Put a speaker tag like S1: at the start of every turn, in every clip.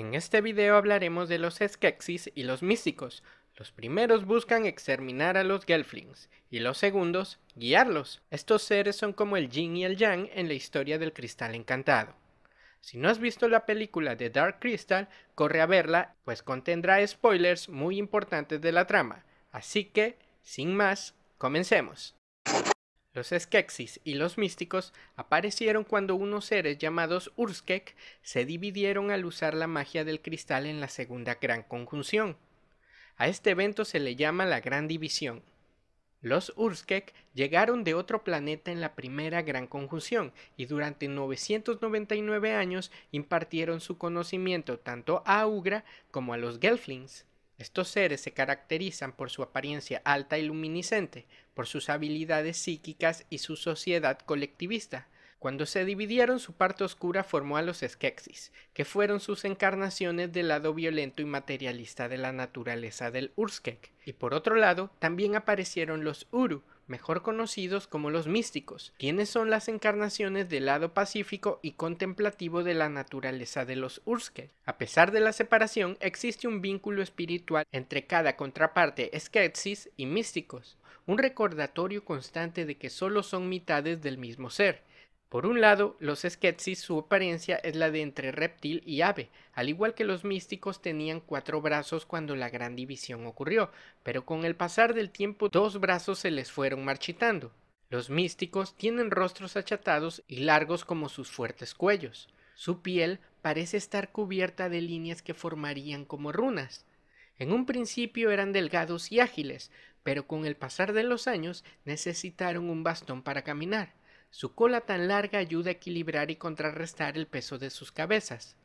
S1: En este video hablaremos de los Skeksis y los místicos. Los primeros buscan exterminar a los Gelflings y los segundos guiarlos. Estos seres son como el yin y el yang en la historia del cristal encantado. Si no has visto la película de Dark Crystal, corre a verla, pues contendrá spoilers muy importantes de la trama. Así que, sin más, comencemos. Los Skeksis y los místicos aparecieron cuando unos seres llamados Urskek se dividieron al usar la magia del cristal en la segunda gran conjunción. A este evento se le llama la Gran División. Los Urskek llegaron de otro planeta en la primera gran conjunción y durante 999 años impartieron su conocimiento tanto a Ugra como a los Gelflings. Estos seres se caracterizan por su apariencia alta y luminiscente, por sus habilidades psíquicas y su sociedad colectivista. Cuando se dividieron, su parte oscura formó a los Skeksis, que fueron sus encarnaciones del lado violento y materialista de la naturaleza del Urskek. Y por otro lado, también aparecieron los Uru, mejor conocidos como los místicos, quienes son las encarnaciones del lado pacífico y contemplativo de la naturaleza de los Urske. A pesar de la separación, existe un vínculo espiritual entre cada contraparte Skepsis y místicos, un recordatorio constante de que solo son mitades del mismo ser, por un lado, los sketsis su apariencia es la de entre reptil y ave, al igual que los místicos tenían cuatro brazos cuando la gran división ocurrió, pero con el pasar del tiempo dos brazos se les fueron marchitando. Los místicos tienen rostros achatados y largos como sus fuertes cuellos. Su piel parece estar cubierta de líneas que formarían como runas. En un principio eran delgados y ágiles, pero con el pasar de los años necesitaron un bastón para caminar. Su cola tan larga ayuda a equilibrar y contrarrestar el peso de sus cabezas.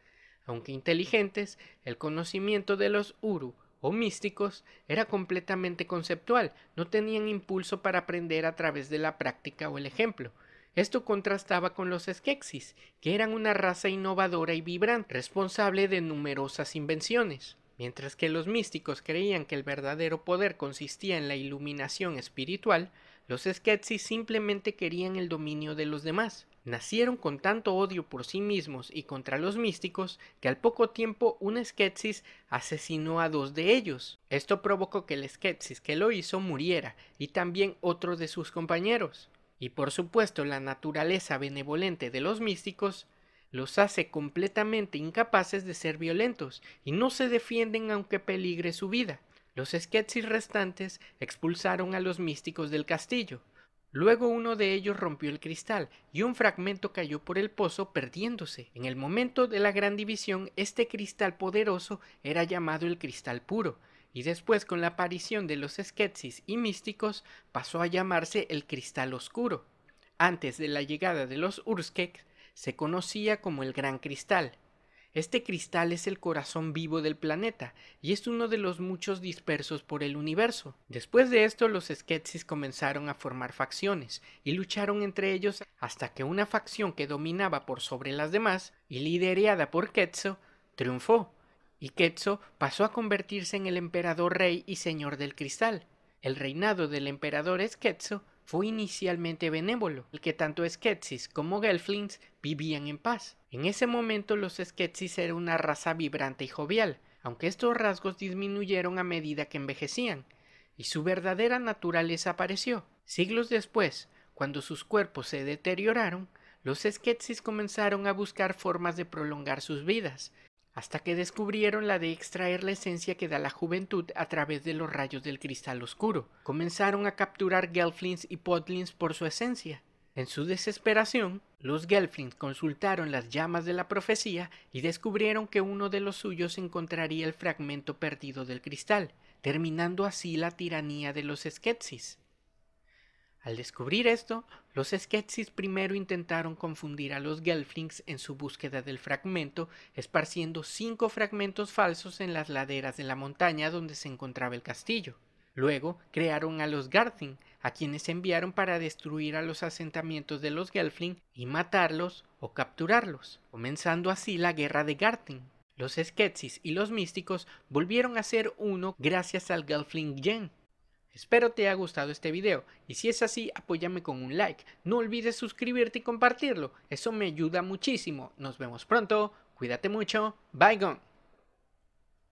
S1: Aunque inteligentes, el conocimiento de los Uru o místicos era completamente conceptual, no tenían impulso para aprender a través de la práctica o el ejemplo. Esto contrastaba con los Skeksis, que eran una raza innovadora y vibrante, responsable de numerosas invenciones. Mientras que los místicos creían que el verdadero poder consistía en la iluminación espiritual, los Skeksis simplemente querían el dominio de los demás. Nacieron con tanto odio por sí mismos y contra los místicos que al poco tiempo un Skeksis asesinó a dos de ellos. Esto provocó que el Skeksis que lo hizo muriera y también otro de sus compañeros. Y por supuesto la naturaleza benevolente de los místicos los hace completamente incapaces de ser violentos y no se defienden aunque peligre su vida. Los esquetsis restantes expulsaron a los místicos del castillo. Luego uno de ellos rompió el cristal y un fragmento cayó por el pozo perdiéndose. En el momento de la gran división, este cristal poderoso era llamado el cristal puro, y después con la aparición de los esquetsis y místicos pasó a llamarse el cristal oscuro. Antes de la llegada de los Urskeks, se conocía como el Gran Cristal. Este cristal es el corazón vivo del planeta y es uno de los muchos dispersos por el universo. Después de esto los sketsis comenzaron a formar facciones y lucharon entre ellos hasta que una facción que dominaba por sobre las demás y liderada por Quetzo, triunfó y Quetzo pasó a convertirse en el emperador rey y señor del cristal. El reinado del emperador fue inicialmente benévolo, el que tanto Sketsis como Gelflings vivían en paz. En ese momento los Sketsis eran una raza vibrante y jovial, aunque estos rasgos disminuyeron a medida que envejecían, y su verdadera naturaleza apareció. Siglos después, cuando sus cuerpos se deterioraron, los Sketsis comenzaron a buscar formas de prolongar sus vidas, hasta que descubrieron la de extraer la esencia que da la juventud a través de los rayos del cristal oscuro. Comenzaron a capturar Gelflings y Potlins por su esencia. En su desesperación, los Gelflings consultaron las llamas de la profecía y descubrieron que uno de los suyos encontraría el fragmento perdido del cristal, terminando así la tiranía de los al descubrir esto, los Sketsis primero intentaron confundir a los Gelflings en su búsqueda del fragmento, esparciendo cinco fragmentos falsos en las laderas de la montaña donde se encontraba el castillo. Luego crearon a los Garthing, a quienes enviaron para destruir a los asentamientos de los Gelfling y matarlos o capturarlos, comenzando así la guerra de Garthing. Los Sketsis y los místicos volvieron a ser uno gracias al Gelfling Yen, Espero te haya gustado este video y si es así apóyame con un like, no olvides suscribirte y compartirlo, eso me ayuda muchísimo. Nos vemos pronto, cuídate mucho, bye gone.